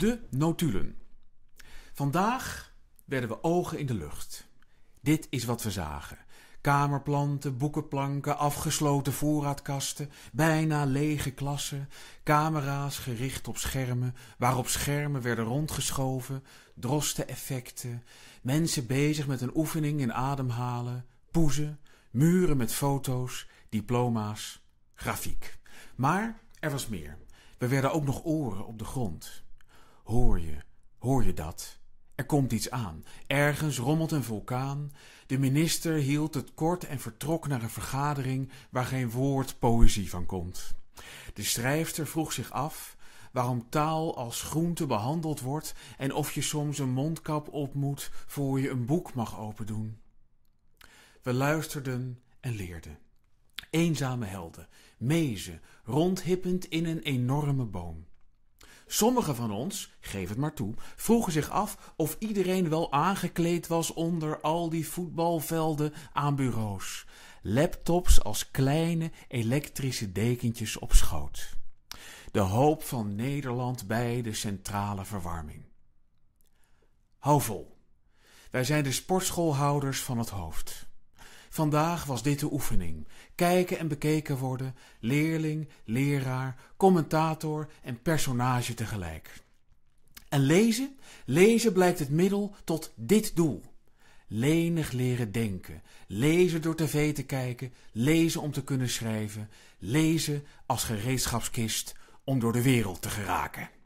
De notulen. Vandaag werden we ogen in de lucht. Dit is wat we zagen. Kamerplanten, boekenplanken, afgesloten voorraadkasten, bijna lege klassen, camera's gericht op schermen, waarop schermen werden rondgeschoven, drosteneffecten, mensen bezig met een oefening in ademhalen, poezen, muren met foto's, diploma's, grafiek. Maar er was meer. We werden ook nog oren op de grond. Hoor je, hoor je dat? Er komt iets aan. Ergens rommelt een vulkaan. De minister hield het kort en vertrok naar een vergadering waar geen woord poëzie van komt. De schrijfster vroeg zich af waarom taal als groente behandeld wordt en of je soms een mondkap op moet voor je een boek mag opendoen. We luisterden en leerden. Eenzame helden, mezen, rondhippend in een enorme boom. Sommigen van ons, geef het maar toe, vroegen zich af of iedereen wel aangekleed was onder al die voetbalvelden aan bureaus. Laptops als kleine elektrische dekentjes op schoot. De hoop van Nederland bij de centrale verwarming. Hou vol. Wij zijn de sportschoolhouders van het hoofd. Vandaag was dit de oefening: kijken en bekeken worden, leerling, leraar, commentator en personage tegelijk. En lezen? Lezen blijkt het middel tot dit doel. Lenig leren denken, lezen door tv te kijken, lezen om te kunnen schrijven, lezen als gereedschapskist om door de wereld te geraken.